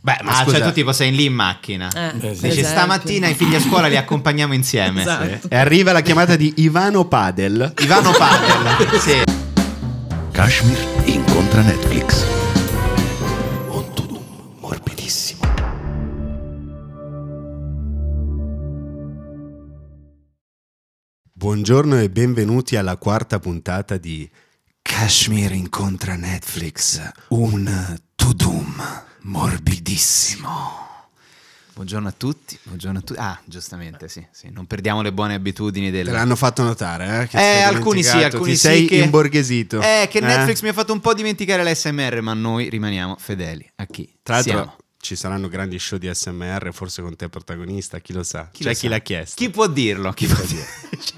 Beh, ma ah, cioè, scusa. cioè tu tipo sei lì in macchina. Eh, esatto. Dici stamattina i figli a scuola li accompagniamo insieme. Esatto. E arriva la chiamata di Ivano Padel. Ivano Padel. sì. Kashmir incontra Netflix. Ontudum morbidissimo. Buongiorno e benvenuti alla quarta puntata di Kashmir incontra Netflix. Un to doom morbidissimo. Buongiorno a tutti, buongiorno a tutti. Ah, giustamente, sì, sì, non perdiamo le buone abitudini del... Te l'hanno fatto notare, eh? Che eh, alcuni sì, alcuni Ti sì sei imborghesito. Eh, che eh? Netflix eh? mi ha fatto un po' dimenticare l'SMR, ma noi rimaniamo fedeli a chi Tra l'altro, ci saranno grandi show di SMR, forse con te protagonista, chi lo sa? Chi cioè, chi l'ha chiesto? Chi può dirlo? Chi può dirlo?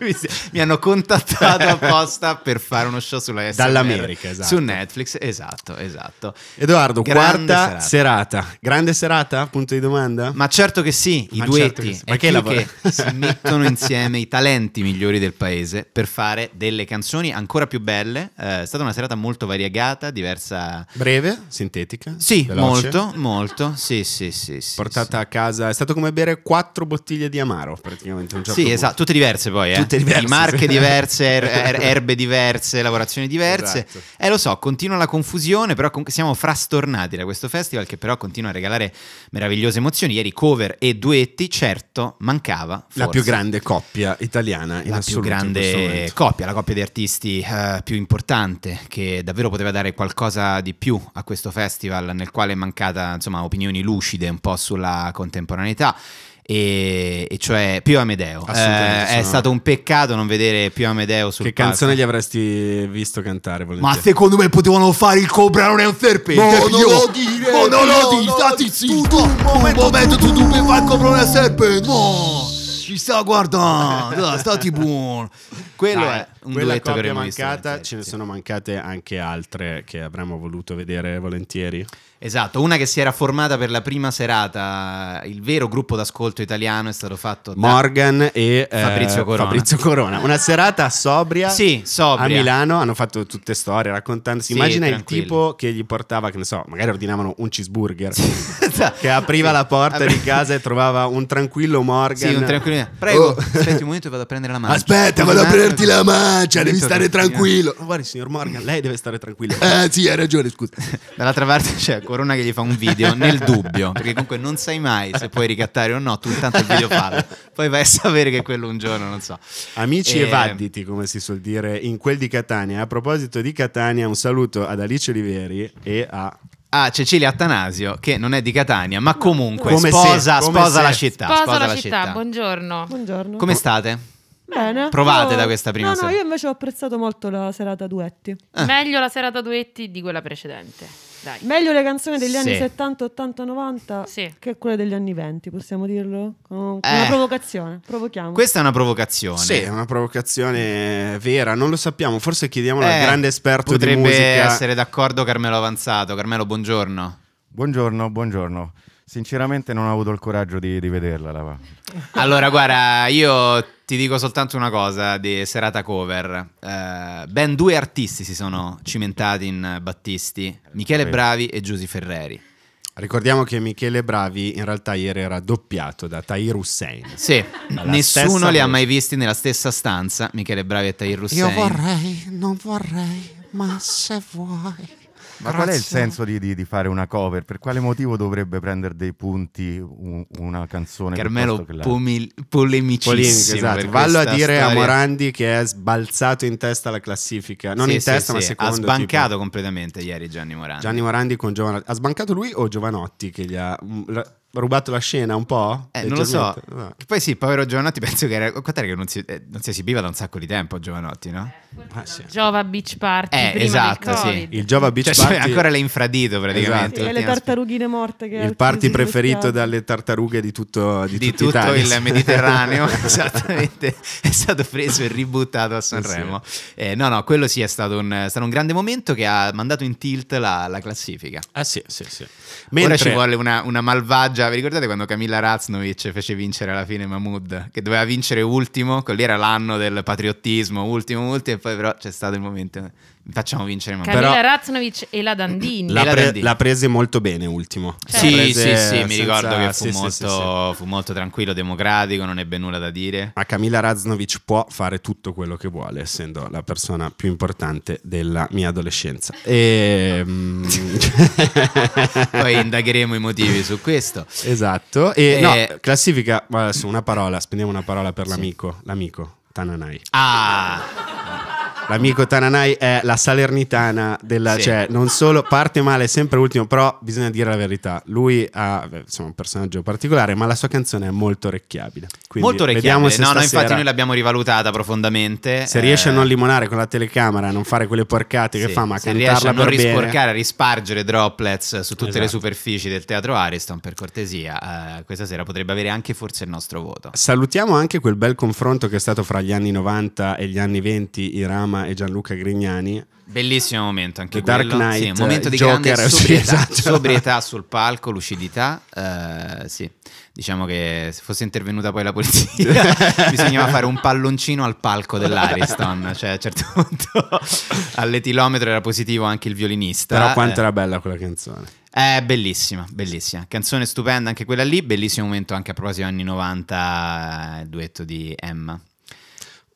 Mi hanno contattato apposta per fare uno show sulla SMR. Dall'America, esatto. Su Netflix, esatto, esatto. Edoardo, grande quarta serata. serata. Grande serata? Punto di domanda? Ma certo che sì, i Ma duetti. Certo che sì. Ma che, lavora? che si mettono insieme i talenti migliori del paese per fare delle canzoni ancora più belle. Eh, è stata una serata molto variegata, diversa... Breve, sintetica, Sì, veloce. molto, molto. Sì, sì, sì. sì Portata sì. a casa. È stato come bere quattro bottiglie di amaro, praticamente. Un certo sì, esatto. Tutte diverse poi, eh? Tutte diverse. Marche sì. diverse, er- er- erbe diverse, lavorazioni diverse. Esatto. Eh, lo so, continua la confusione, però comunque siamo frastornati da questo festival che però continua a regalare meravigliose emozioni. Ieri cover e duetti, certo, mancava. Forse. La più grande coppia italiana in La più grande coppia, la coppia di artisti uh, più importante che davvero poteva dare qualcosa di più a questo festival nel quale è mancata, insomma, opinione opinioni lucide un po' sulla contemporaneità. E, e cioè Pio Amedeo eh, è stato un peccato non vedere Pio Amedeo sul che palco. canzone gli avresti visto cantare volentieri. ma secondo me potevano fare il cobra non è un serpente no, non lo dire no, non lo dire stati zitto un momento tu tu mi fai il cobra non è un serpente no ci sta guardando stati buono quello è un quella duetto che mancata, visto, ce ne sono mancate anche altre che avremmo voluto vedere volentieri. Esatto, una che si era formata per la prima serata, il vero gruppo d'ascolto italiano è stato fatto Morgan da Morgan e eh, Fabrizio, Corona. Fabrizio Corona. Una serata sobria, sì, sobria, a Milano, hanno fatto tutte storie raccontandosi. Sì, Immagina tranquilli. il tipo che gli portava, che ne so, magari ordinavano un cheeseburger, esatto. che apriva la porta di casa e trovava un tranquillo Morgan. Sì, un tranquillo. Oh. Prego, oh. aspetti un momento vado a prendere la mano. Aspetta, vado a prenderti la mano cioè, devi stare tranquillo. Ma guardi, signor Morgan, lei deve stare tranquillo. Eh, sì, hai ragione, scusa. Dall'altra parte c'è Corona che gli fa un video nel dubbio, perché comunque non sai mai se puoi ricattare o no, tu intanto il video fallo. Poi vai a sapere che quello un giorno, non so. Amici e... evaditi, eh, come si suol dire, in quel di Catania. A proposito di Catania, un saluto ad Alice Oliveri e a a ah, Cecilia Attanasio, che non è di Catania, ma comunque come sposa, se, sposa, La città, sposa, sposa, la città. città. Buongiorno. Buongiorno. Come state? Bene. Provate però... da questa prima no, sera. No, io invece ho apprezzato molto la serata duetti. Eh. Meglio la serata duetti di quella precedente. Dai. Meglio le canzoni degli sì. anni 70, 80, 90 sì. che quelle degli anni 20, possiamo dirlo? Con, eh. Una provocazione, provochiamo. Questa è una provocazione. Sì, è una provocazione vera, non lo sappiamo, forse chiediamo eh. al grande esperto di musica. Potrebbe essere d'accordo Carmelo Avanzato. Carmelo, buongiorno. Buongiorno, buongiorno. Sinceramente non ho avuto il coraggio di, di vederla. La... Allora, guarda, io ti dico soltanto una cosa di serata cover. Eh, ben due artisti si sono cimentati in Battisti, Michele Bravi e Giusy Ferreri. Ricordiamo che Michele Bravi in realtà ieri era doppiato da Tahir Hussein. Sì, nessuno li ha mai visti nella stessa stanza, Michele Bravi e Tahir Hussein. Io vorrei, non vorrei, ma se vuoi. Ma Grazie. qual è il senso di, di, di, fare una cover? Per quale motivo dovrebbe prendere dei punti una canzone? Carmelo pome- polemicissimo. Polemico, esatto. Vallo a dire storia. a Morandi che è sbalzato in testa la classifica. Non sì, in sì, testa, sì. ma secondo Ha sbancato tipo... completamente ieri Gianni Morandi. Gianni Morandi con Giovanotti. Ha sbancato lui o Giovanotti che gli ha... Mm, rubato la scena un po'? Eh, non lo so. No. poi sì, povero Giovanotti, penso che era. Oh, Quant'era che non si, eh, non si, esibiva da un sacco di tempo Giovanotti, no? Eh, ah, sì. Giova Beach Party. Eh, esatto, sì. Il Giova Beach cioè, Party. ancora infradito praticamente. Esatto. E le tartarughine morte. Che il party preferito dalle tartarughe di tutto, di di tutto il Mediterraneo. esattamente. È stato preso e ributtato a Sanremo. Sì. Eh, no, no, quello sì è stato, un, è stato, un, grande momento che ha mandato in tilt la, la classifica. Ah sì, sì, sì. Mentre... Ora ci vuole una, una malvagia già, vi ricordate quando Camilla Raznovic fece vincere alla fine Mahmood, che doveva vincere ultimo, quello lì era l'anno del patriottismo, ultimo, ultimo, e poi però c'è stato il momento Facciamo vincere Matteo. Camilla Però... Raznovic e la Dandini. La, pre- la prese molto bene, ultimo. Cioè. Sì, prese, sì, sì, senza... mi ricordo che fu, sì, molto, sì, fu, molto, tranquillo, democratico, non ebbe nulla da dire. Ma Camilla Raznovic può fare tutto quello che vuole, essendo la persona più importante della mia adolescenza. E... Ehm. Poi indagheremo i motivi su questo. Esatto. E, e... Eh, no, classifica, adesso una parola, spendiamo una parola per l'amico, l'amico, Tananai. Ah! L'amico Tananai è la salernitana della... Sì. Cioè, non solo parte male, sempre ultimo, però bisogna dire la verità. Lui ha, insomma, un personaggio particolare, ma la sua canzone è molto orecchiabile. Quindi molto orecchiabile. No, no, infatti noi l'abbiamo rivalutata profondamente. Se eh... riesce a non eh, limonare con la telecamera, a non fare quelle porcate sì, che fa, ma se cantarla a non risporcare, bene. a rispargere droplets su tutte esatto. le superfici del teatro Ariston, per cortesia, eh, questa sera potrebbe avere anche forse il nostro voto. Salutiamo anche quel bel confronto che è stato fra gli anni 90 e gli anni 20 in Rama e Gianluca Grignani. Bellissimo momento anche The quello. Dark Knight, sì, momento di Joker, grande sobrietà, sì, esatto. sobrietà sul palco, lucidità, eh, sì. Diciamo che se fosse intervenuta poi la polizia bisognava fare un palloncino al palco dell'Ariston, cioè a un certo punto all'etilometro era positivo anche il violinista. Però quanto eh. era bella quella canzone. È eh, bellissima, bellissima. Canzone stupenda anche quella lì, bellissimo momento anche a proposito degli anni 90, eh, il duetto di Emma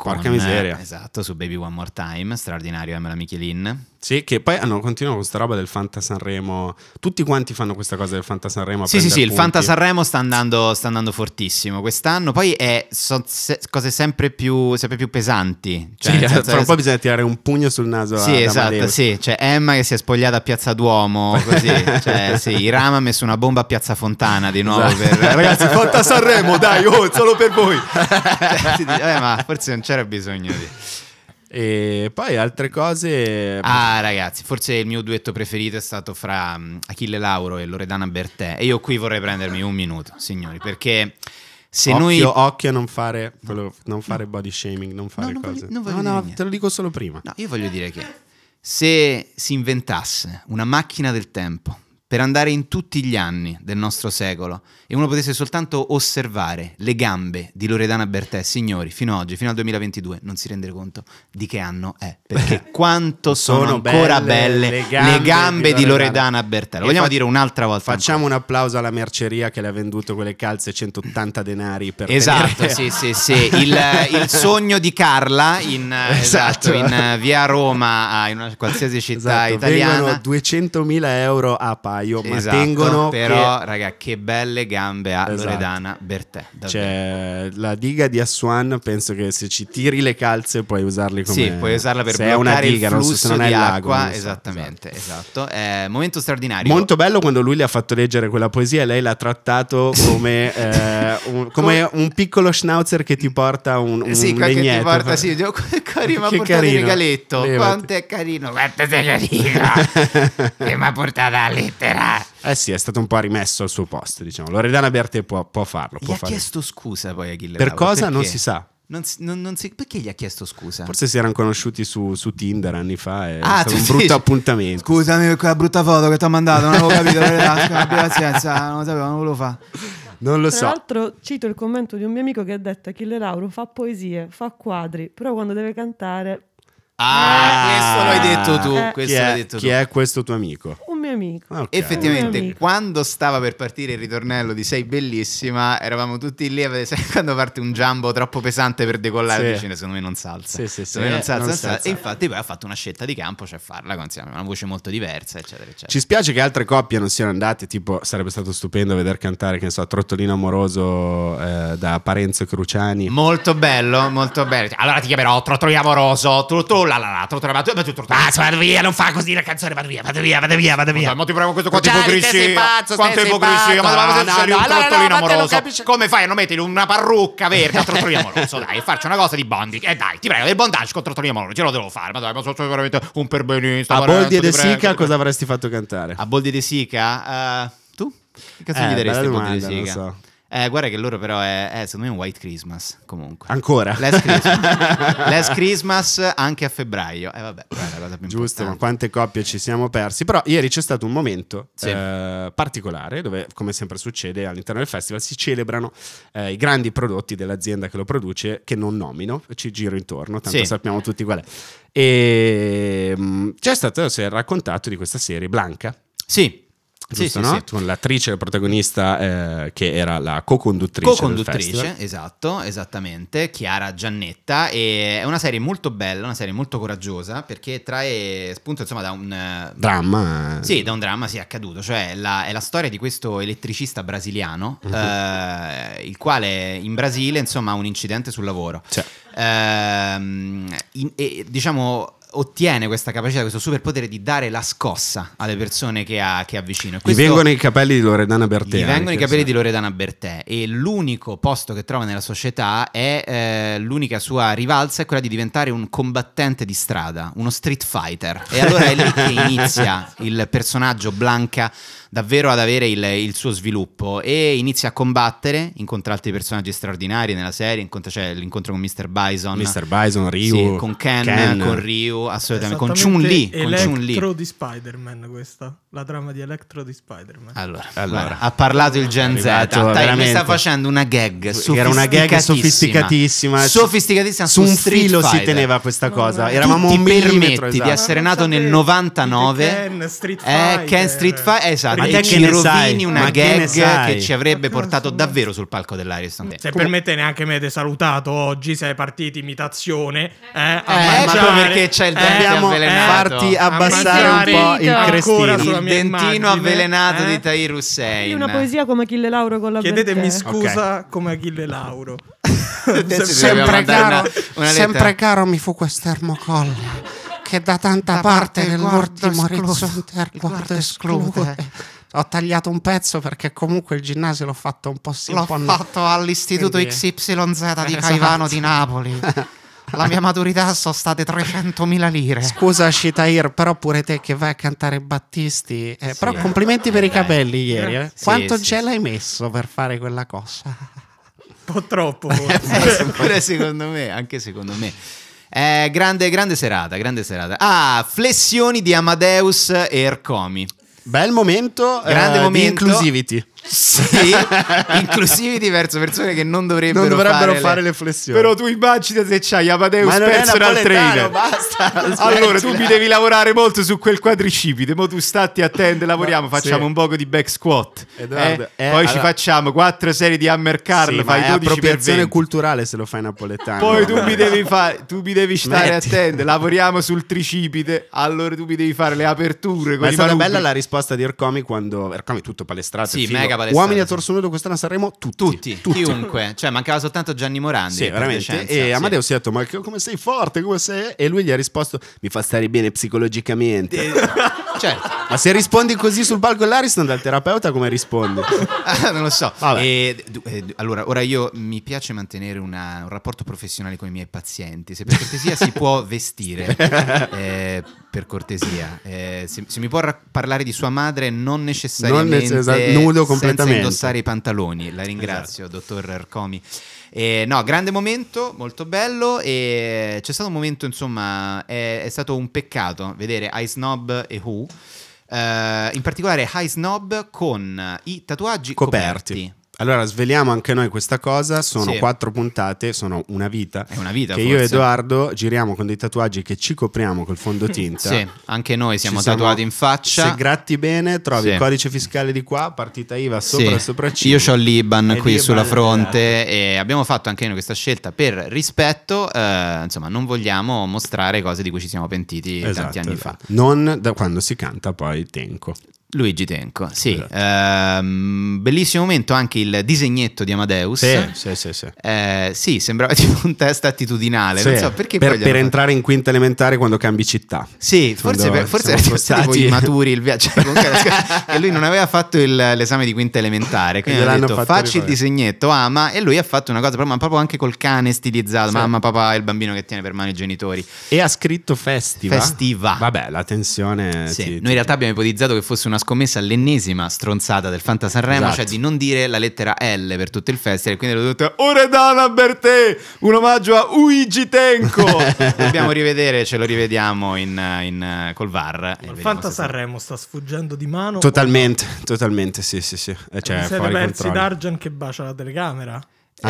Porca miseria. Esatto, su Baby One More Time, straordinario Emela Michelin. Sì, che poi hanno continuato questa roba del Fanta Sanremo. Tutti quanti fanno questa cosa del Fanta Sanremo. Sì, sì, sì, il Fanta Sanremo sta andando, sta andando fortissimo quest'anno. Poi è, sono se, cose sempre più, sempre più pesanti. Cioè, sì, tra un po' bisogna tirare un pugno sul naso. Sì, esatto, Amadeus. sì. Cioè, Emma che si è spogliata a Piazza Duomo, così. cioè, sì, Irama ha messo una bomba a Piazza Fontana di nuovo. Esatto. Per... Ragazzi, Fanta Sanremo, dai, oh, solo per voi. sì, eh, ma forse non c'è c'era bisogno di... E poi altre cose. Ah, ragazzi, forse il mio duetto preferito è stato fra mm, Achille Lauro e Loredana Bertè. E io qui vorrei prendermi un minuto, signori, perché. Se occhio, noi... occhio a non fare, non fare body shaming, non fare no, non cose. Voglio, voglio no, no, te lo dico solo prima. No, io voglio dire che se si inventasse una macchina del tempo per andare in tutti gli anni del nostro secolo e uno potesse soltanto osservare le gambe di Loredana Bertè, signori, fino ad oggi, fino al 2022, non si rendere conto di che anno è, perché quanto sono, sono ancora belle, belle, le gambe, le gambe di, Loredana. di, Loredana Bertè. Lo e vogliamo dire un'altra volta. Facciamo ancora. un applauso alla merceria che le ha venduto quelle calze 180 denari per Esatto, tenere. sì, sì, sì. Il, il, sogno di Carla in, esatto. Esatto, in eh, via Roma, ah, in una qualsiasi città esatto. italiana. 200.000 euro a paio febbraio, esatto, ma tengono però che... raga che belle gambe ha esatto. Loredana Bertè. Cioè, la diga di Assuan penso che se ci tiri le calze puoi usarli come Sì, puoi usarla per se bloccare è diga, il flusso so, se non di è lago, acqua, so. esattamente, esatto. esatto. Eh, momento straordinario. Molto bello quando lui le ha fatto leggere quella poesia e lei l'ha trattato come, eh, un, come un, piccolo schnauzer che ti porta un, un eh sì, legnetto. Ti porta, sì, carino, che carino. regaletto. Levati. Quanto è carino. Quanto sei carino. che mi ha portato a letto smetterà. Eh, eh sì, è stato un po' rimesso al suo posto, diciamo. Loredana Bertè può, può farlo. Può Gli fare. ha chiesto scusa poi a Achille Per Bravo, cosa perché? non si sa. Non non, non si, perché gli ha chiesto scusa? Forse si erano conosciuti su, su Tinder anni fa. Ah, è ah, stato un brutto appuntamento. Scusami per quella brutta foto che ti ho mandato. Non avevo capito. pazienza, non lo sapevo, non lo fa. Non lo Tra so. Tra l'altro, cito il commento di un mio amico che ha detto: Achille Lauro fa poesie, fa quadri, però quando deve cantare. Ah, ah questo l'hai detto tu. Eh, chi, è, detto chi tu. è questo tuo amico? mio amico. Ah, okay. Effettivamente, mio amico. quando stava per partire il ritornello di Sei bellissima, eravamo tutti lì. a vedere Quando parte un jumbo troppo pesante per decollare, sì. Vicino, secondo me non salza. Sì, sì, sì. Eh, non salsa, non salsa. E infatti, poi ha fatto una scelta di campo, cioè farla con una voce molto diversa, eccetera, eccetera. Ci spiace che altre coppie non siano andate. Tipo, sarebbe stato stupendo vedere cantare, che ne so, Trottolino amoroso eh, da Parenzo Cruciani. Molto bello, molto bello. Allora ti chiamerò Trottolino amoroso. Tu, tu, la, la, la, Trottolino amoroso. Ah, vado via, non fa così la canzone, vado via, vado via, vado via, vado via. ma ti prego questo qua tipo ipocrisia. Pazzo, Quanto ipocrisia. Ma doveva essere un trottolino amoroso. Come fai a non mettergli una parrucca verde al trottolino amoroso? Dai, faccio una cosa di Bondi. E eh, dai, ti prego, del bondage con trottolino amoroso. Ce lo devo fare. Ma dai, ma sono veramente un perbenista. A Boldi e De Sica cosa avresti fatto cantare? A Boldi e De Sica? Eh, tu? Che cazzo gli eh, daresti a Boldi e De Sica? Eh, guarda che loro però è, è, secondo me un White Christmas comunque. Ancora? Last Christmas, Last Christmas anche a febbraio. Eh vabbè, guarda, cosa più Giusto, ma quante coppie ci siamo persi. Però ieri c'è stato un momento sì. eh, particolare dove, come sempre succede all'interno del festival, si celebrano eh, i grandi prodotti dell'azienda che lo produce, che non nomino, ci giro intorno, tanto sì. sappiamo tutti qual è. E ehm, mh, c'è stato, si è raccontato di questa serie Blanca. Sì. Giusto, sì, no? sì, Con l'attrice la protagonista eh, che era la co-conduttrice. Co-conduttrice, esatto, esattamente, Chiara Giannetta. E è una serie molto bella, una serie molto coraggiosa perché trae spunto insomma da un... Eh, dramma. Eh. Sì, da un dramma, sì, è accaduto. Cioè la, è la storia di questo elettricista brasiliano, uh-huh. eh, il quale in Brasile insomma ha un incidente sul lavoro. Cioè. Eh, in, e, diciamo ottiene questa capacità, questo superpotere di dare la scossa alle persone che ha, che ha vicino. Questo, gli vengono i capelli di Loredana Bertè. Gli vengono i capelli sì. di Loredana Bertè e l'unico posto che trova nella società è eh, l'unica sua rivalsa è quella di diventare un combattente di strada, uno street fighter. E allora è lì che inizia il personaggio Blanca davvero ad avere il, il, suo sviluppo e inizia a combattere, incontra altri personaggi straordinari nella serie, incontra, cioè, l'incontro con Mr. Bison, Mr. Bison, Ryu, sì, con Ken, Ken, con Ryu, assolutamente. Con Chun-Li. Electro Chun di Spider-Man questa. La trama di Electro di Spider-Man. Allora, allora. ha parlato il Gen Z. mi sta facendo una gag. Era una gag sofisticatissima. Sofisticatissima. Su, su un filo Fighter. si teneva questa cosa. No, Eravamo un millimetro. Esatto. di essere nato nel 99. Ken Street Fighter. Eh, Ken Street Fighter. Eh, esatto. Ma te che ne rovini una gag che ci avrebbe portato davvero sul palco dell'Ariston. Se permette neanche me ti salutato oggi, sei partito imitazione. Eh, eh, ecco perché c'è eh, dobbiamo farti ah, abbassare un po' il crestino, il dentino avvelenato eh? di Tahir Hussein. Una poesia come Achille Lauro con la Chiedetemi Bertè. scusa okay. come Achille Lauro. sempre, caro, una, una sempre caro mi fu questo termocolla che da tanta da parte, parte nell'ultimo orizzonte il guardo esclude. Ho tagliato un pezzo perché comunque il ginnasio l'ho fatto un po' sì, L'ho fatto all'istituto XYZ di esatto. Caivano di Napoli. La mia maturità sono state 300.000 lire. Scusa, Shitair, però pure te che vai a cantare Battisti. Eh, sì, però eh. complimenti eh, per i eh, capelli ieri. Eh. Sì, Quanto sì, gel hai messo per fare quella cosa? Un po' troppo. pure secondo me, anche secondo me. Eh, grande, grande serata, grande serata. Ah, flessioni di Amadeus e Ercomi. Bel momento, grande momento. di inclusivity. Sì, inclusive diverse persone che non dovrebbero, non dovrebbero fare, fare le... flessioni. Però tu immagina se c'hai Amadeus personal trainer. Basta. allora tu mi devi lavorare molto su quel quadricipite. Mo tu statti attende, lavoriamo, facciamo sì. un poco di back squat. Eh, Edoardo, eh? Eh, Poi allora... ci facciamo quattro serie di hammer curl, sì, fai 12 per appropriazione culturale se lo fai napoletano. Poi tu mi devi fare tu mi devi stare Metti. attende, lavoriamo sul tricipite. Allora tu mi devi fare le aperture Ma è stata bella la risposta di Orcomi quando Ercomi tutto palestrato, sì, mega Uomini a torso nudo quest'anno a Sanremo, tutti. Tutti, tutti. chiunque. cioè, mancava soltanto Gianni Morandi. Sì, veramente. e sì. Amadeo si è detto, ma come sei forte, come sei... E lui gli ha risposto, mi fa stare bene psicologicamente. Eh, Certo. Ma se rispondi così sul palco dell'Ariston dal terapeuta come rispondi? Ah, non lo so. E, e, eh, eh, allora, ora io mi piace mantenere una, un rapporto professionale con i miei pazienti. Se per cortesia si può vestire, eh, per cortesia. Eh, se, se, mi può ra- parlare di sua madre non necessariamente non necessar- nudo completamente. senza indossare i pantaloni. La ringrazio, esatto. dottor Arcomi. E, no, grande momento, molto bello. E c'è stato un momento, insomma, è, è stato un peccato vedere High Snob e Who. Uh, in particolare High Snob con i tatuaggi coperti. coperti. Allora, sveliamo anche noi questa cosa. Sono sì. quattro puntate, sono una vita. È una vita. Che forse. io e Edoardo giriamo con dei tatuaggi che ci copriamo col fondotinta. sì, anche noi siamo ci tatuati siamo, in faccia. Se gratti bene, trovi sì. il codice fiscale di qua, partita IVA sopra sì. sopra C. Io ho l'Iban qui sulla fronte e abbiamo fatto anche noi questa scelta per rispetto. Eh, insomma, non vogliamo mostrare cose di cui ci siamo pentiti esatto, tanti anni esatto. fa. Non da quando si canta poi Tenco. Luigi Tenco, sì. Esatto. Ehm, bellissimo momento anche il disegnetto di Amadeus. Sì, sì, sì. Sì, eh, sì sembrava tipo un test attitudinale. Sì. So, perché per, per entrare in quinta elementare quando cambi città. Sì, forse, per, forse siamo stati immaturi il viaggio. Cioè, e lui non aveva fatto il, l'esame di quinta elementare. Quindi ha detto facci il disegnetto, ama. E lui ha fatto una cosa proprio, ma proprio anche col cane stilizzato. Sì. Mamma, papà e il bambino che tiene per mano i genitori. E ha scritto festiva. Festiva. Vabbè, la tensione... Sì. Ti, Noi in realtà abbiamo ipotizzato che fosse una scommessa l'ennesima stronzata del Fanta Sanremo, cioè esatto. cioè di non dire la lettera L per tutto il festival. Quindi l'ho detto Oredana per te! un omaggio a Uigi Tenco. Dobbiamo rivedere, ce lo rivediamo in, in, col VAR. Il Fanta Sanremo sta sfuggendo di mano. Totalmente, o... totalmente, sì, sì, sì. Eh, cioè, siete persi che bacia la telecamera?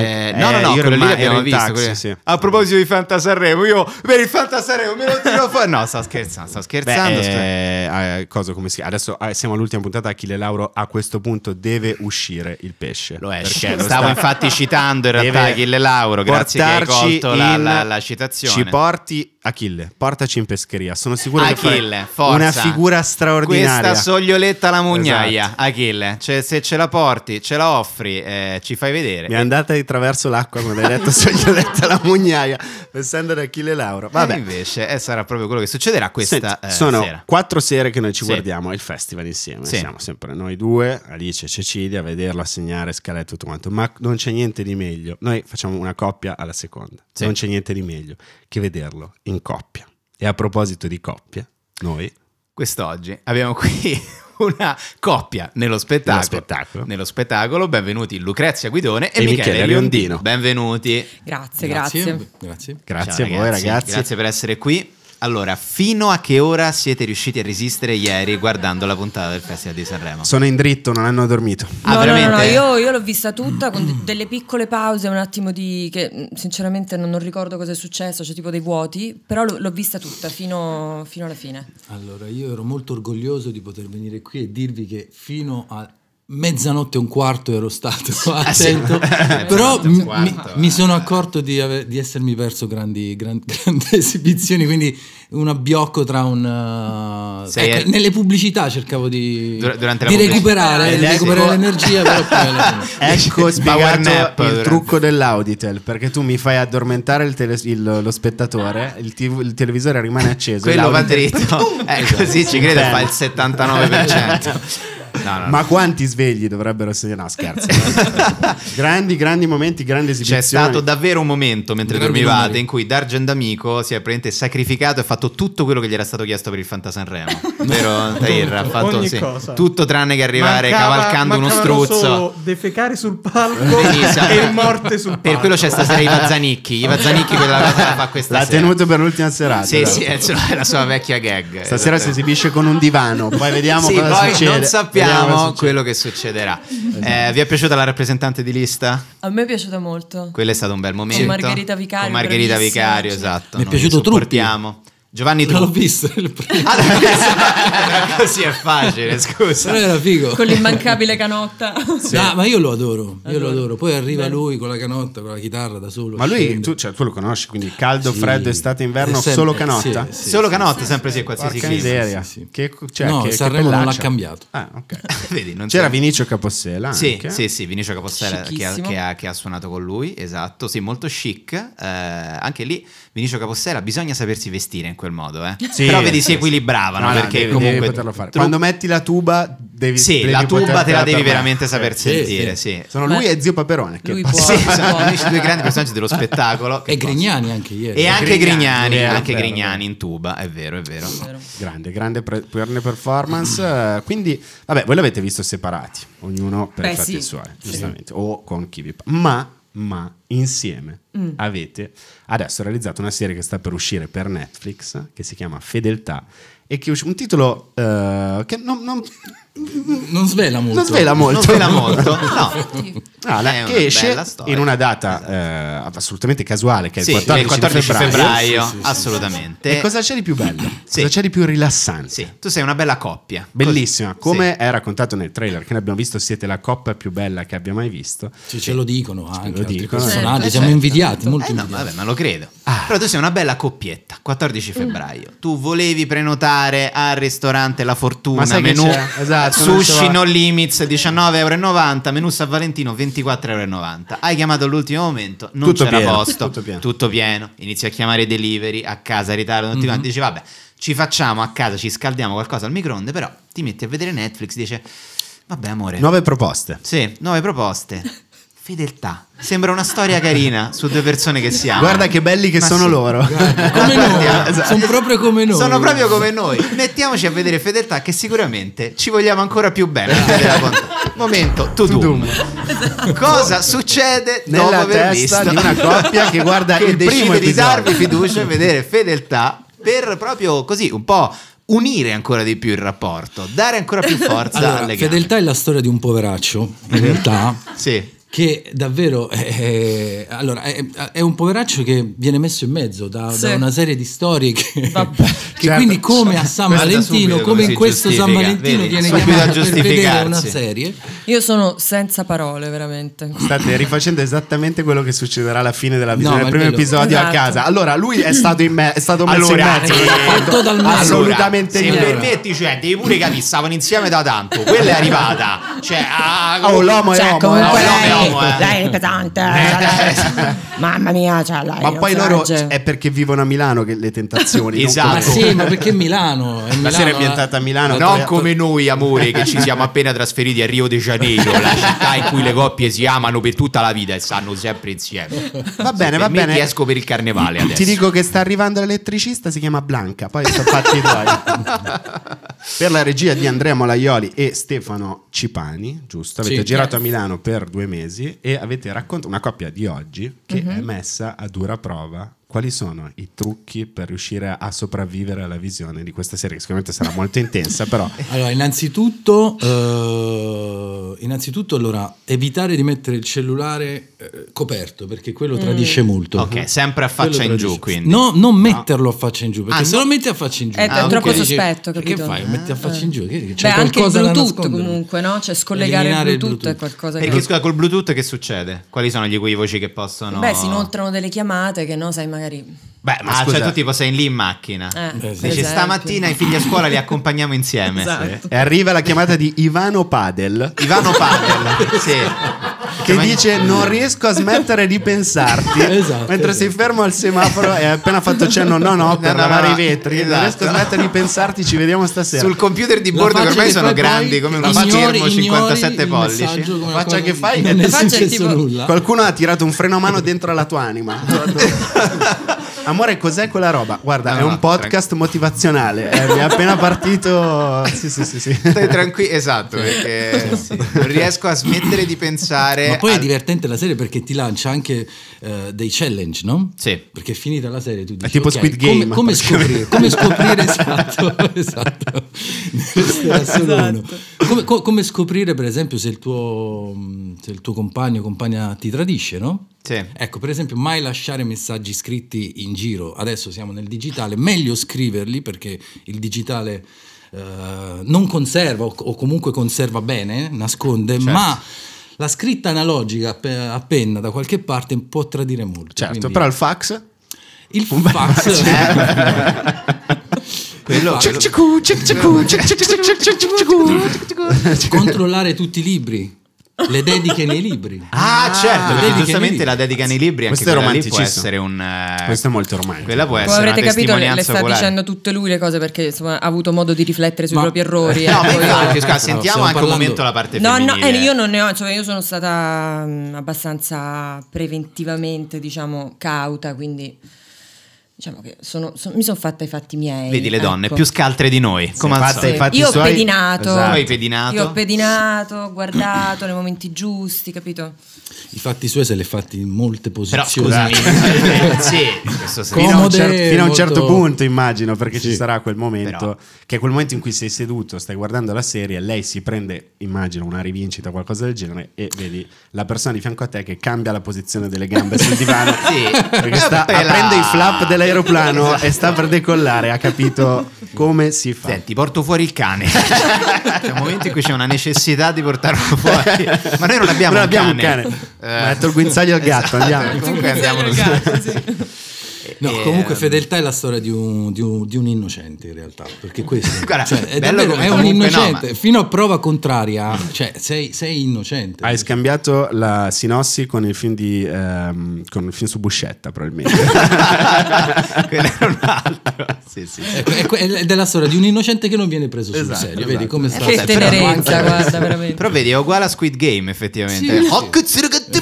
Eh, eh, no, no, no, io quello lì l'abbiamo visto. Taxi, quello... sì. A proposito di Fantasarremo, io per il Fantasarremo me lo tiro fuori. No, sta scherzando, sta scherzando. Beh, sta... Eh, cosa come si... Adesso eh, siamo all'ultima puntata. Achille Lauro a questo punto deve uscire il pesce. Lo esce. Lo stavo sta... infatti citando in realtà Achille Lauro. Grazie che hai colto in... la, la, la, citazione. Ci porti. Achille, portaci in pescheria. Sono sicuro Achille, che forza. una figura straordinaria. Questa soglioletta la mugnaia, esatto. Achille. Cioè, se ce la porti, ce la offri, eh, ci fai vedere. Mi è andata in attraverso l'acqua come hai detto sogno Sognoletta la mugnaia, pensando ad Achille Lauro. Vabbè. E invece eh, sarà proprio quello che succederà questa Senti, eh, sono quattro sere che noi ci sì. guardiamo il festival insieme. Sì. Siamo sempre noi due, Alice e Cecilia, a vederlo, a segnare, e tutto quanto. Ma non c'è niente di meglio. Noi facciamo una coppia alla seconda. Sì. Non c'è niente di meglio che vederlo in coppia. E a proposito di coppia, noi... Quest'oggi abbiamo qui una coppia nello spettacolo. Nello spettacolo. Nello spettacolo. benvenuti Lucrezia Guidone e, e Michele, Michele Riondino. Benvenuti. Grazie, grazie. Grazie, grazie, grazie Ciao, a voi ragazzi. Grazie per essere qui. Allora, fino a che ora siete riusciti a resistere ieri guardando la puntata del Festival di Sanremo? Sono in dritto, non hanno dormito. ah, no, no, no, io, io l'ho vista tutta con delle piccole pause, un attimo di... che sinceramente non, non ricordo cosa è successo, c'è cioè tipo dei vuoti, però l'ho, l'ho vista tutta fino, fino alla fine. Allora, io ero molto orgoglioso di poter venire qui e dirvi che fino a mezzanotte e un quarto ero stato ah, attento, ah, però mi, mi, sono accorto di, ave, di essermi perso grandi, grandi, grandi, esibizioni, quindi un abbiocco tra un... Eh, ecco, è... Nelle pubblicità cercavo di, Dur- di recuperare, eh, di recuperare ecco. l'energia, però ecco, ecco spiegato il durante. trucco dell'Auditel, perché tu mi fai addormentare il tele, il, lo spettatore, il, TV, il, televisore rimane acceso. Quello va dritto, eh, così ci credo, fa il 79%. No, no, Ma quanti svegli dovrebbero essere? No, scherzo. grandi, grandi momenti, grandi esibizioni. C'è stato davvero un momento mentre grandi dormivate momenti. in cui Dargen D'Amico si è praticamente sacrificato e ha fatto tutto quello che gli era stato chiesto per il Fanta Sanremo. Vero, Tahir? Ha fatto sì, tutto tranne che arrivare mancava, cavalcando uno struzzo. defecare sul palco esatto. e morte sul palco. Per quello c'è stasera Iva Zanicchi. Iva Zanicchi quella cosa la fa questa L'ha sera. L'ha tenuto per l'ultima serata. Sì, sì, è la sua vecchia gag. Stasera esatto. si esibisce con un divano, poi vediamo sì, cosa poi succede. Non sappiamo vediamo quello che succederà. Esatto. Eh, vi è piaciuta la rappresentante di lista? A me è piaciuta molto. Quello è stato un bel momento. Con Margherita Vicario. Con Margherita Vicario, esatto. Mi è piaciuto tutto. Supportiamo. Giovanni, tu... non l'ho visto il primo. Ah, così è facile, scusa. Però era figo. Con l'immancabile canotta. Sì. No, ma io lo adoro, io allora. lo adoro. Poi arriva Bello. lui con la canotta, con la chitarra da solo. Ma lui, tu, cioè, tu, lo conosci, quindi caldo, sì. freddo, estate, inverno, sempre, solo canotta? Sì, solo canotta, sempre sì, qualsiasi Porca miseria. Che, cioè, no, che, Sanremo non l'ha cambiato. Ah, ok. Vedi, C'era Vinicio Capossela Sì, sì, sì, Vinicio Capossela che ha, che, ha, che ha, suonato con lui, esatto. Sì, molto chic. Eh, anche lì, Vinicio Capossela, bisogna sapersi vestire in questo quel modo, eh. Sì, Però vedi, si equilibravano no, perché devi, comunque devi poterlo fare. Quando metti la tuba, devi Sì, devi la tuba te la devi veramente saper eh, sentire, sì, sì. Sono lui e zio Paperone che può, sì, sono i due grandi personaggi dello ah. spettacolo e Grignani anche ieri. E anche Grignani, anche Grignani in tuba, è vero, è vero. Grande, grande performance, eh, quindi vabbè, voi l'avete visto separati, ognuno per i fatti suoi, giustamente, o con chi vi Ma ma insieme mm. avete adesso realizzato una serie che sta per uscire per Netflix, che si chiama Fedeltà, e che è un titolo uh, che non, non, non svela molto. Non svela molto. Non svela molto. no. Ah, la, che esce in una data eh, assolutamente casuale, che è il sì, 14, 14 febbraio. febbraio sì, sì, assolutamente. E cosa c'è di più bello? Cosa c'è di più rilassante? Tu sei una bella coppia. Bellissima. Come è raccontato nel trailer che ne abbiamo visto, siete la coppia più bella che abbia mai visto. Cioè, ce lo dicono anche. Lo dicono. Eh, certo, certo, siamo invidiati. Molto eh, invidiati. vabbè, ma lo credo. Ah. Però tu sei una bella coppietta. 14 febbraio. Mm. Tu volevi prenotare al ristorante La Fortuna. Ma sai menù. Esatto esatto, sushi no limits 19,90 euro menù San Valentino 24,90 euro Hai chiamato all'ultimo momento, non tutto c'era pieno, posto, tutto pieno. tutto pieno. Inizi a chiamare i delivery, a casa ritardo, tutti mm-hmm. quanti mhm. dici vabbè, ci facciamo a casa, ci scaldiamo qualcosa al microonde, però ti metti a vedere Netflix, dice Vabbè, amore. nuove proposte. Sì, nuove proposte fedeltà. Sembra una storia carina su due persone che siamo. Guarda che belli che Ma sono sì. loro. come noi. Esatto. Sono proprio come noi. Sono proprio come noi. Mettiamoci a vedere fedeltà che sicuramente ci vogliamo ancora più bene. Esatto. Momento, tu Cosa succede Nella dopo aver visto di una coppia che guarda che il primo di darvi fiducia e vedere fedeltà per proprio così un po' unire ancora di più il rapporto, dare ancora più forza allora, alle gambe. Fedeltà è la storia di un poveraccio, in mm-hmm. realtà. sì che davvero è, eh, eh, allora, è, è, un poveraccio che viene messo in mezzo da, sì. da una serie di storie che, che certo, quindi come a San Valentino come in questo San Valentino viene chiamato per vedere una serie io sono senza parole veramente state rifacendo esattamente quello che succederà alla fine della visione no, del primo episodio esatto. a casa allora lui è stato, in me- è stato messo allora, in mezzo totalmente assolutamente allora, se permetti cioè devi pure capire stavano insieme da tanto quella è arrivata cioè, a, ah, oh l'uomo è cioè, l'uomo uomo, Lei eh. è pesante. Eh. Eh. Cioè, mamma mia, cioè, lei Ma poi loro è perché vivono a Milano che le tentazioni. esatto. Ma sì, ma perché Milano? Milano la serie è ambientata a Milano. Non come noi, amore, che ci siamo appena trasferiti a Rio de Janeiro, la città in cui le coppie si amano per tutta la vita e stanno sempre insieme. Va bene, Se va bene. Ti esco per il carnevale adesso. Ti dico che sta arrivando l'elettricista, si chiama Blanca, poi sono fatti i tuoi. per la regia di Andrea Molaioli e Stefano Cipani, giusto? Avete sì, girato certo. a Milano per due mesi mesi e avete raccontato una coppia di oggi che mm-hmm. è messa a dura prova quali sono i trucchi per riuscire a sopravvivere alla visione di questa serie? Che Sicuramente sarà molto intensa, però. Allora, innanzitutto, eh, innanzitutto allora, evitare di mettere il cellulare eh, coperto perché quello mm. tradisce molto. Ok, sempre a faccia quello in tradisce. giù, quindi. No, non metterlo no. a faccia in giù perché ah, se no. lo metti a faccia in giù eh, è ah, troppo okay. sospetto. Capito? Che fai? Metti a eh. faccia in giù? Che, c'è Beh, anche il Bluetooth, comunque, no? Cioè, scollegare il Bluetooth, il Bluetooth, è qualcosa perché, che. Perché, scusa, col Bluetooth che succede? Quali sono gli equivoci che possono. Beh, si inoltrano delle chiamate che no, sai magari magari... Beh, ma ah, cioè tu tipo sei lì in macchina, eh, dici esatto. stamattina i figli a scuola li accompagniamo insieme esatto. e arriva la chiamata di Ivano Padel. Ivano Padel, sì che dice non riesco a smettere di pensarti esatto, mentre esatto. sei fermo al semaforo e hai appena fatto cenno no no per no, lavare no, i vetri esatto. non riesco a smettere di pensarti ci vediamo stasera sul computer di bordo che ormai sono grandi come un schermo 57 pollici la faccia che fai non è, è tipo... nulla qualcuno ha tirato un freno a mano dentro alla tua anima Amore, cos'è quella roba? Guarda, no, è un podcast tranqu- motivazionale. Eh, mi è appena partito. Sì, sì, sì. sì. Stai tranquillo, esatto, perché sì. non riesco a smettere di pensare. Ma poi al... è divertente la serie perché ti lancia anche uh, dei challenge, no? Sì. Perché è finita la serie, tu dici. È tipo okay, Squid Game. Come, come scoprire? Come scoprire esatto, esatto. esatto. Come, co- come, scoprire, per esempio, se il tuo, se il tuo compagno o compagna ti tradisce, no? Sì. Ecco, per esempio, mai lasciare messaggi scritti in giro, adesso siamo nel digitale, meglio scriverli perché il digitale eh, non conserva o, comunque conserva bene, nasconde, certo. ma la scritta analogica a penna da qualche parte può tradire molto. Certo, quindi... però il fax? Il fax... controllare tutti i libri le dediche nei libri. Ah, certo, perché giustamente la dedica nei libri anche Questo è romantico può essere un eh, Questo è molto romantico. Quella può essere avrete una capito, le, sta oculare. dicendo tutte lui le cose perché insomma, ha avuto modo di riflettere sui Ma- propri errori. Eh, no, eh, ma poi- scusa, sentiamo stiamo anche un momento la parte No, no, femminile. eh, io non ne ho, cioè io sono stata mm, abbastanza preventivamente, diciamo, cauta, quindi Diciamo che sono, sono, mi sono fatta i fatti miei. Vedi le donne ecco. più scaltre di noi. Come fatta so. i fatti io, suoi, ho pedinato, esatto. pedinato. io ho pedinato, guardato nei momenti giusti, capito? I fatti suoi se li hai fatti in molte posizioni. Però, scusami, eh, sì, fino, a un, certo, fino a un certo molto... punto immagino, perché sì. ci sarà quel momento, Però. che è quel momento in cui sei seduto, stai guardando la serie, lei si prende, immagino, una rivincita o qualcosa del genere e vedi la persona di fianco a te che cambia la posizione delle gambe sul divano, sì. perché eh, sta aprendo i flap delle l'aeroplano esatto. e sta per decollare, ha capito come si fa. Senti, porto fuori il cane. c'è un momento in cui c'è una necessità di portarlo fuori. Ma noi non abbiamo, non un, abbiamo cane. un cane. Eh. Ma è il guinzaglio al gatto, esatto. andiamo. Comunque andiamo. Gatto, sì. No, e, ehm, comunque fedeltà è la storia di un, di un, di un innocente in realtà, perché questo Guarda, cioè, è, davvero, è un innocente, no, fino a prova contraria, cioè sei, sei innocente. Hai scambiato la Sinossi con il film, di, ehm, con il film su Buscetta probabilmente. Quello era un altro. Sì, sì. Ecco, ecco, è, è, è, della storia di un innocente che non viene preso sul esatto, serio, esatto. vedi come sta... Che tenerezza, guarda, veramente. Però vedi, è uguale a Squid Game effettivamente. Sì, sì. Oh, che ti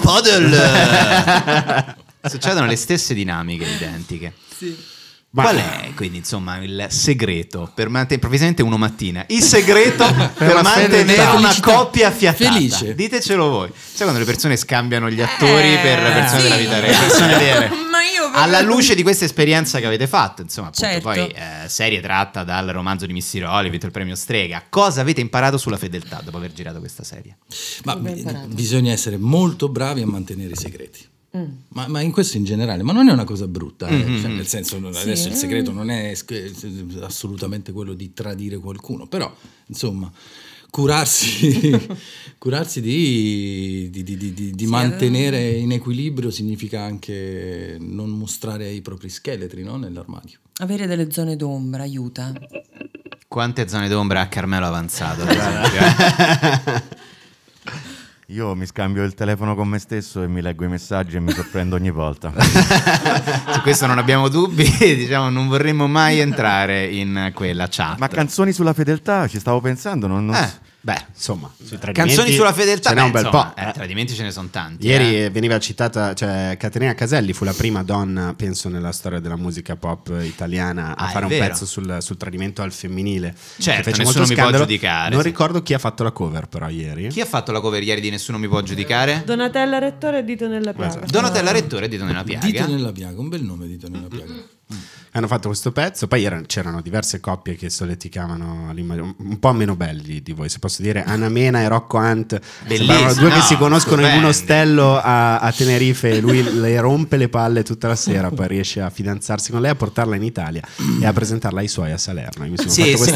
Padel! Succedono le stesse dinamiche identiche. Sì. Ma... Qual è quindi insomma il segreto per mantenere improvvisamente uno mattina? Il segreto per, per mantenere una coppia fiatata. Felice. Ditecelo voi. Sai quando le persone scambiano gli attori eh, per persone sì. della vita reale, persone vere. Alla luce di questa esperienza che avete fatto, insomma, appunto, certo. poi eh, serie tratta dal romanzo di Missy Roli, vinto il premio Strega, cosa avete imparato sulla fedeltà dopo aver girato questa serie? Ma bisogna essere molto bravi a mantenere i segreti Mm. Ma, ma, in questo in generale, ma non è una cosa brutta, eh. mm-hmm. eh? cioè, nel senso adesso sì. il segreto non è assolutamente quello di tradire qualcuno, però insomma curarsi, curarsi di, di, di, di sì, eh. mantenere in equilibrio significa anche non mostrare i propri scheletri no? nell'armadio. Avere delle zone d'ombra aiuta. Quante zone d'ombra ha Carmelo avanzato? Io mi scambio il telefono con me stesso e mi leggo i messaggi e mi sorprendo ogni volta. Su questo non abbiamo dubbi, diciamo, non vorremmo mai entrare in quella chat. Ma canzoni sulla fedeltà, ci stavo pensando, non, non, eh. Beh, insomma, canzoni sulla fedeltà. Ce n'è un bel insomma, po'. Eh, tradimenti ce ne sono tanti. Ieri eh. veniva citata, cioè, Caterina Caselli fu la prima donna, penso, nella storia della musica pop italiana a ah, fare un vero. pezzo sul, sul, tradimento al femminile. Certo, fece nessuno mi scandalo. può giudicare. Non sì. ricordo chi ha fatto la cover, però, ieri. Chi ha fatto la cover ieri di Nessuno mi può giudicare? Donatella Rettore e Dito nella Piaga. Donatella Rettore e Dito nella Piaga. Dito nella Piaga, un bel nome, Dito nella Piaga. Mm. Mm hanno fatto questo pezzo, poi era, c'erano diverse coppie che solleticavano un po' meno belli di voi, se posso dire, Anna Mena e Rocco Hunt, sembrano due no, che si conoscono stupendi. in un ostello a, a Tenerife, lui le rompe le palle tutta la sera, poi riesce a fidanzarsi con lei, a portarla in Italia e a presentarla ai suoi a Salerno. mi sono sì, fatto eh, sì,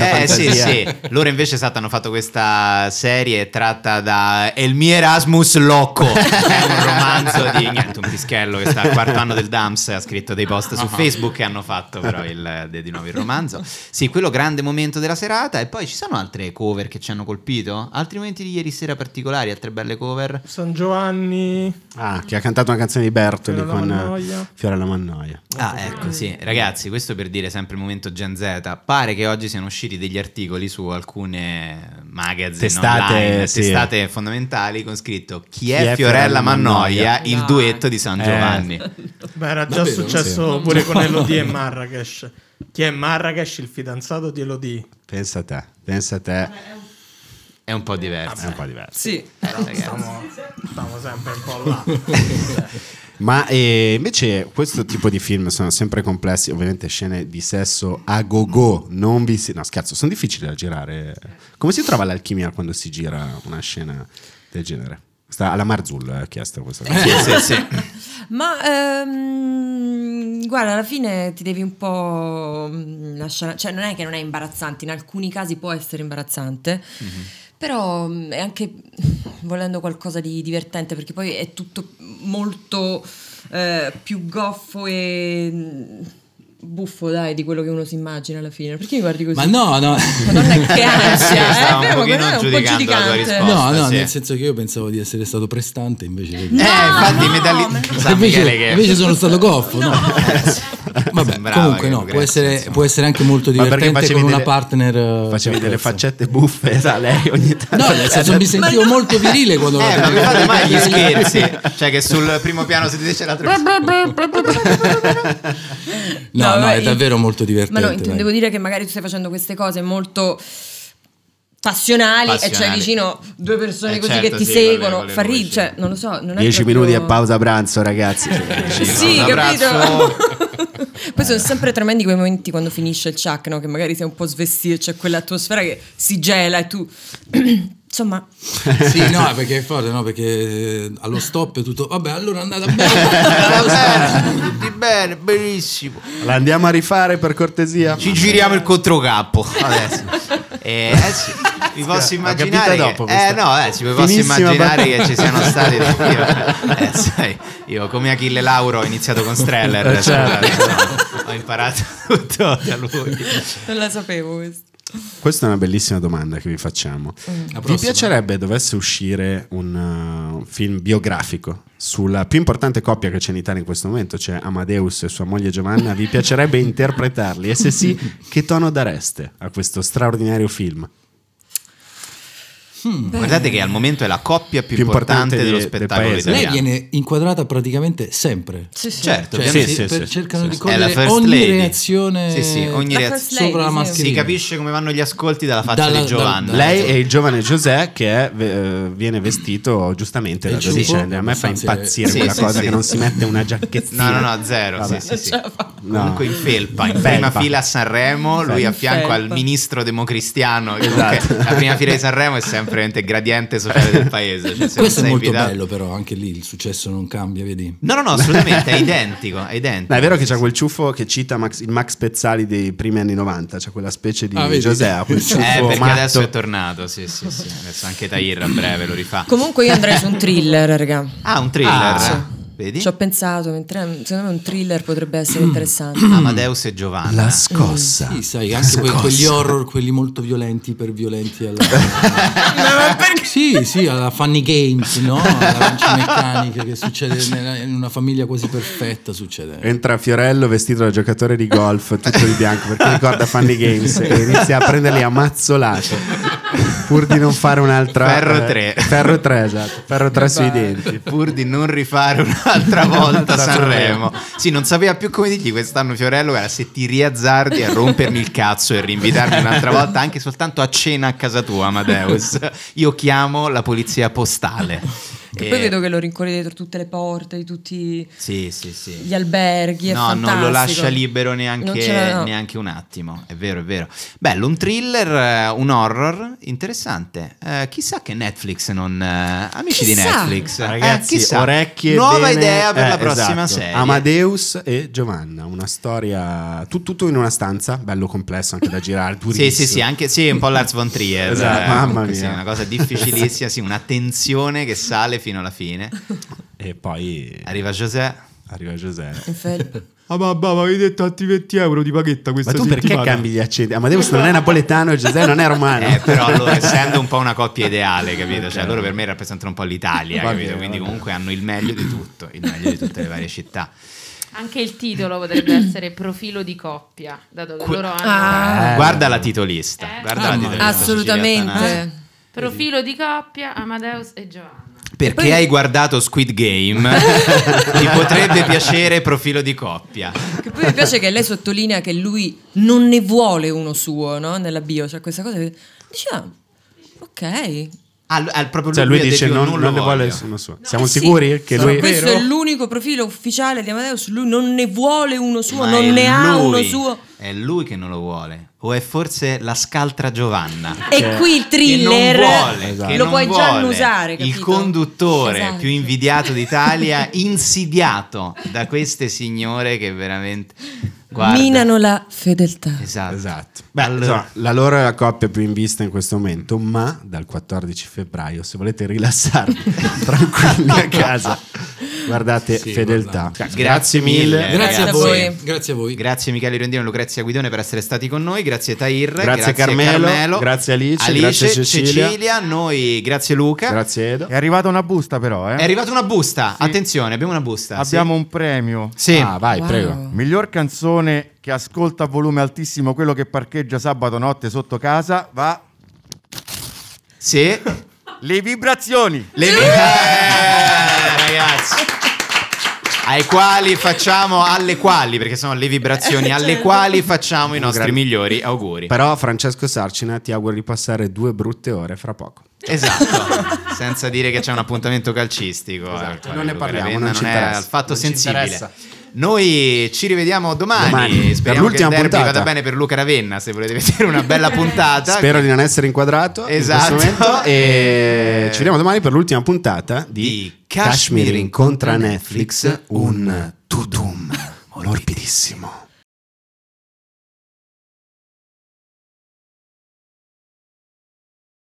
fantasia. Eh, sì, sì. Loro invece stato, hanno fatto questa serie tratta da El mio Erasmus Locco, è un romanzo di niente, un pischello che sta al quarto anno del DAMS, ha scritto dei post su ah. Facebook e hanno fatto fatto però il, di nuovo il romanzo. Sì, quello grande momento della serata. E poi ci sono altre cover che ci hanno colpito? Altri momenti di ieri sera particolari, altre belle cover? San Giovanni. Ah, che ha cantato una canzone di Bertoli Fiora con Mannoia. alla Mannoia. Ah, ecco, sì. Ragazzi, questo per dire sempre il momento Gen Z. Pare che oggi siano usciti degli articoli su alcune magazine testate, online, sì. fondamentali con scritto Chi, Chi è, Fiorella, Fiorella Mannoia? Mannoia? il duetto di San eh. Giovanni. Eh. Beh, era già Davvero? successo sì. pure con Elodie e Marco. Marrakesh. Chi è Marrakesh, il fidanzato di Elodie? Pensa a te, pensa a te. È un po' diverso. Vabbè. È un po' diverso. Sì, Però stiamo, sempre un po' là. Ma eh, invece questo tipo di film sono sempre complessi, ovviamente scene di sesso a go go, non vi si... No scherzo, sono difficili da girare. Come si trova l'alchimia quando si gira una scena del genere? Sta alla Marzul ha chiesto questa cosa. sì, sì, sì. Ma ehm, guarda, alla fine ti devi un po' mm, lasciare, cioè non è che non è imbarazzante, in alcuni casi può essere imbarazzante. Mm-hmm. Però mm, è anche volendo qualcosa di divertente perché poi è tutto molto eh, più goffo e mm, buffo, dai, di quello che uno si immagina alla fine. Perché mi guardi così? Ma no, no. Madonna, che ansia. eh, un, un No, no, sì. nel senso che io pensavo di essere stato prestante, invece... No, eh, infatti, no, medagli... invece, invece sono stato goffo, no? no. Vabbè, comunque no, può essere, può essere, anche molto divertente con una delle, partner. Eh, facevi delle faccette buffe da lei ogni tanto. No, nel senso mi sentivo molto virile quando eh, ma non fate mai gli scherzi. Cioè che sul primo piano si dice l'altro. no, no, no, è davvero molto divertente. Ma no, intendevo dire che magari tu stai facendo queste cose molto passionali, passionali. e c'è vicino due persone eh così certo, che ti sì, seguono, volevo, fa ridere, cioè, non lo so, 10 proprio... minuti a pausa pranzo ragazzi. Cioè, sì, capito? Poi sono sempre tremendi quei momenti quando finisce il chuck, no? che magari sei un po' svestito, c'è cioè quell'atmosfera che si gela e tu... Insomma, sì, no, perché è forte, no? Perché eh, allo stop è tutto. Vabbè, allora è andata bene, bene, tutti bene, benissimo. La andiamo a rifare per cortesia. Ci giriamo il controcappo adesso. E, eh, vi eh, eh, posso immaginare, che, eh, no, eh, ci, posso immaginare che, ci siano stati io, eh, sai, io come Achille Lauro ho iniziato con Streller certo. Cioè, ho imparato tutto da lui non la sapevo questo questa è una bellissima domanda che vi facciamo. Mm. Vi piacerebbe dovesse uscire un uh, film biografico sulla più importante coppia che c'è in Italia in questo momento, cioè Amadeus e sua moglie Giovanna? Vi piacerebbe interpretarli? E se sì, che tono dareste a questo straordinario film? Hmm. Guardate che al momento è la coppia più, più importante, importante, dello spettacolo del Lei viene inquadrata praticamente sempre. Sì, sì. Certo, cioè, sì, sì, per, sì, cercano di cogliere ogni lady. reazione, sì, sì, ogni reazione la sopra la mascherina. Si capisce come vanno gli ascolti dalla faccia dalla, di Giovanni. Da, da, lei è il giovane José che è, uh, viene vestito giustamente da Giuseppe. A me fa impazzire quella cosa che non si mette una giacchettina. No, no, no, zero. Sì, sì, sì. No. Comunque in felpa, in felpa. prima fila a Sanremo, felpa. lui a fianco felpa. al ministro democristiano. Esatto. La prima fila di Sanremo è sempre il gradiente sociale del paese. Cioè, Questo è molto invitato... bello, però anche lì il successo non cambia, vedi? No, no, no, assolutamente, è identico. È, identico. No, è vero che c'è quel ciuffo che cita Max, il Max Pezzali dei primi anni 90, c'è quella specie di ah, Giuseppe. Quel eh, ciuffo eh, perché matto. adesso è tornato, sì, sì, sì. Adesso anche Tahir a breve lo rifà. Comunque io andrei su un thriller, raga. Ah, un thriller? Ah, sì. Vedi? Ci ho pensato, mentre, secondo me un thriller potrebbe essere mm. interessante. Amadeus e Giovanna. La scossa. Mm. Sì, sai, anche Quelli, quegli horror, quelli molto violenti per violenti alla... alla... sì, sì, alla Funny Games, no? Alla lancia meccanica che succede nella, in una famiglia quasi perfetta succede. Entra Fiorello vestito da giocatore di golf, tutto di bianco, perché ricorda Funny Games e inizia a prenderli a mazzolate. pur di non fare un'altra Ferro 3. Eh, ferro 3, esatto. Ferro 3 sui esatto. denti. Pur di non rifare un'altra volta Sanremo. Sì, non sapeva più come dirgli quest'anno Fiorello, era se ti riazzardi a rompermi il cazzo e rinvitarmi un'altra volta anche soltanto a cena a casa tua, Amadeus. Io chiamo la polizia postale. Che e... poi vedo che lo rincorre dietro tutte le porte, di tutti sì, sì, sì. gli alberghi. No, non lo lascia libero neanche, no. neanche, un attimo. È vero, è vero. Bello, un thriller, eh, un horror interessante. Eh, chissà che Netflix non. Eh, amici chissà. di Netflix, eh, ragazzi, eh, orecchie. Nuova bene. idea per la eh, prossima esatto. serie. Amadeus e Giovanna, una storia. Tutto, tutto in una stanza, bello complesso anche da girare. Sì, sì, sì, anche sì, un po' Lars von Trier. esatto, mamma mia. Sì, una cosa difficilissima, sì, una tensione che sale fino alla fine. e poi... Arriva José. Arriva José. Ah babà, mi avevi detto altri 20 euro di paghetta questa settimana. Ma tu perché cambi gli accenti? Amadeus ah, non è napoletano e Giuseppe non è romano. Eh, però loro essendo un po' una coppia ideale, capito? Cioè, okay. Cioè loro per me rappresentano un po' l'Italia, capito? Bene, Quindi comunque hanno il meglio di tutto, il meglio di tutte le varie città. Anche il titolo potrebbe essere profilo di coppia, dato che que- loro hanno... Ah. Eh, guarda la titolista. Eh? Guarda ah, la titolista assolutamente. Profilo di coppia, Amadeus e Giovanni perché Poi... hai guardato Squid Game, ti potrebbe piacere profilo di coppia. Che poi mi piace che lei sottolinea che lui non ne vuole uno suo, no? Nella bio, cioè questa cosa. Dice, ah, ok, al, al proprio cioè lui, lui dice non, non, non ne vuole nessuno suo. No, Siamo eh sì, sicuri che lui questo è, l'unico profilo ufficiale di Amadeus, lui non ne vuole uno suo, Ma non ne lui, ha uno suo. È lui che non lo vuole. O è forse la scaltra Giovanna? E che, cioè, qui il thriller vuole, esatto. lo puoi già annusare. Il conduttore esatto. più invidiato d'Italia, insidiato da queste signore che veramente Guarda. minano la fedeltà. Esatto. esatto. Beh, allora. insomma, la loro è la coppia più in vista in questo momento, ma dal 14 febbraio, se volete rilassarvi tranquilli a casa Guardate, sì, fedeltà. Guardate. Grazie, mille. Grazie a, voi. grazie a voi. Grazie Michele Rondino e Lucrezia Guidone per essere stati con noi. Grazie Tair. Grazie, grazie Carmelo, Carmelo, Grazie Alice. Alice grazie Cecilia. Cecilia. Noi, grazie Luca. Grazie Edo. È arrivata una busta però. Eh? È arrivata una busta. Sì. Attenzione, abbiamo una busta. Abbiamo sì. un premio. Sì. Ah, vai, wow. prego. Miglior canzone che ascolta a volume altissimo quello che parcheggia sabato notte sotto casa va... Sì. Le vibrazioni. Le vibrazioni. Eh! ragazzi ai quali facciamo alle quali, perché sono le vibrazioni eh, alle certo. quali facciamo i nostri Grazie. migliori auguri. Però Francesco Sarcina ti auguro di passare due brutte ore fra poco. Esatto, senza dire che c'è un appuntamento calcistico. Esatto. Ecco, non ne ecco, parliamo, non, non è al fatto non sensibile. Noi ci rivediamo domani. domani. Speriamo che il derby puntata. vada bene per Luca Ravenna. Se volete vedere una bella puntata, spero che... di non essere inquadrato. Esatto. In e... Eh. Ci vediamo domani per l'ultima puntata di, di Kashmir, Kashmir incontra Netflix. Un tutum morbidissimo.